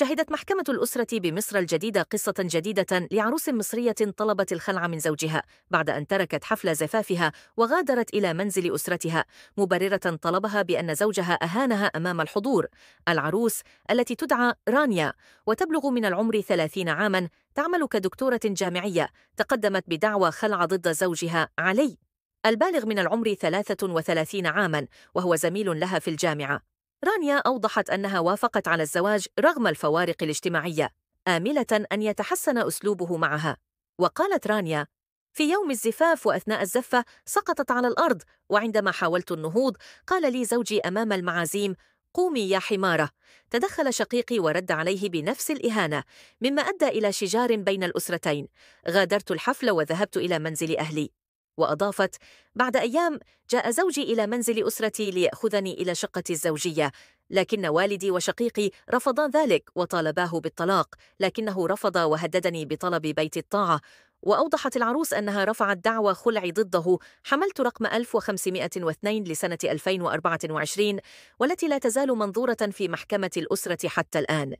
شهدت محكمة الأسرة بمصر الجديدة قصة جديدة لعروس مصرية طلبت الخلع من زوجها بعد أن تركت حفل زفافها وغادرت إلى منزل أسرتها مبررة طلبها بأن زوجها أهانها أمام الحضور العروس التي تدعى رانيا وتبلغ من العمر 30 عاماً تعمل كدكتورة جامعية تقدمت بدعوى خلع ضد زوجها علي البالغ من العمر 33 عاما وهو زميل لها في الجامعة رانيا أوضحت أنها وافقت على الزواج رغم الفوارق الاجتماعية آملة أن يتحسن أسلوبه معها وقالت رانيا في يوم الزفاف وأثناء الزفة سقطت على الأرض وعندما حاولت النهوض قال لي زوجي أمام المعازيم قومي يا حمارة تدخل شقيقي ورد عليه بنفس الإهانة مما أدى إلى شجار بين الأسرتين غادرت الحفل وذهبت إلى منزل أهلي وأضافت: بعد أيام جاء زوجي إلى منزل أسرتي ليأخذني إلى شقتي الزوجية، لكن والدي وشقيقي رفضا ذلك وطالباه بالطلاق، لكنه رفض وهددني بطلب بيت الطاعة، وأوضحت العروس أنها رفعت دعوى خلع ضده حملت رقم 1502 لسنة 2024 والتي لا تزال منظورة في محكمة الأسرة حتى الآن